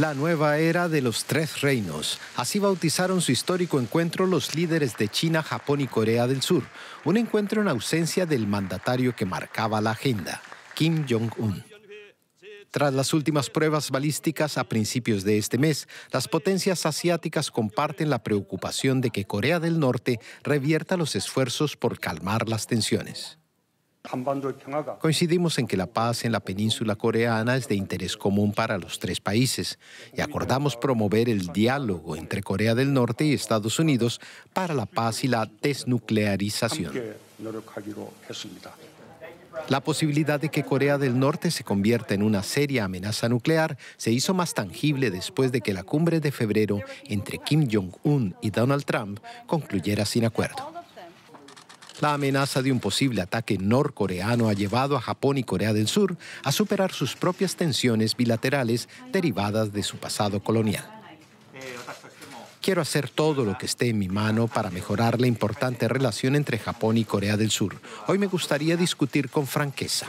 La nueva era de los tres reinos. Así bautizaron su histórico encuentro los líderes de China, Japón y Corea del Sur. Un encuentro en ausencia del mandatario que marcaba la agenda, Kim Jong-un. Tras las últimas pruebas balísticas a principios de este mes, las potencias asiáticas comparten la preocupación de que Corea del Norte revierta los esfuerzos por calmar las tensiones. Coincidimos en que la paz en la península coreana es de interés común para los tres países y acordamos promover el diálogo entre Corea del Norte y Estados Unidos para la paz y la desnuclearización. La posibilidad de que Corea del Norte se convierta en una seria amenaza nuclear se hizo más tangible después de que la cumbre de febrero entre Kim Jong-un y Donald Trump concluyera sin acuerdo. La amenaza de un posible ataque norcoreano ha llevado a Japón y Corea del Sur a superar sus propias tensiones bilaterales derivadas de su pasado colonial. Quiero hacer todo lo que esté en mi mano para mejorar la importante relación entre Japón y Corea del Sur. Hoy me gustaría discutir con franqueza.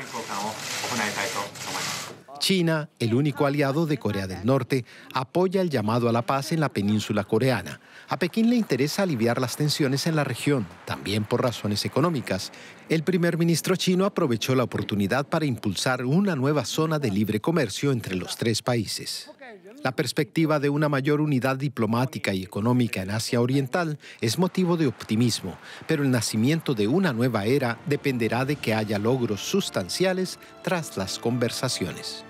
China, el único aliado de Corea del Norte, apoya el llamado a la paz en la península coreana. A Pekín le interesa aliviar las tensiones en la región, también por razones económicas. El primer ministro chino aprovechó la oportunidad para impulsar una nueva zona de libre comercio entre los tres países. La perspectiva de una mayor unidad diplomática y económica en Asia Oriental es motivo de optimismo, pero el nacimiento de una nueva era dependerá de que haya logros sustanciales tras las conversaciones.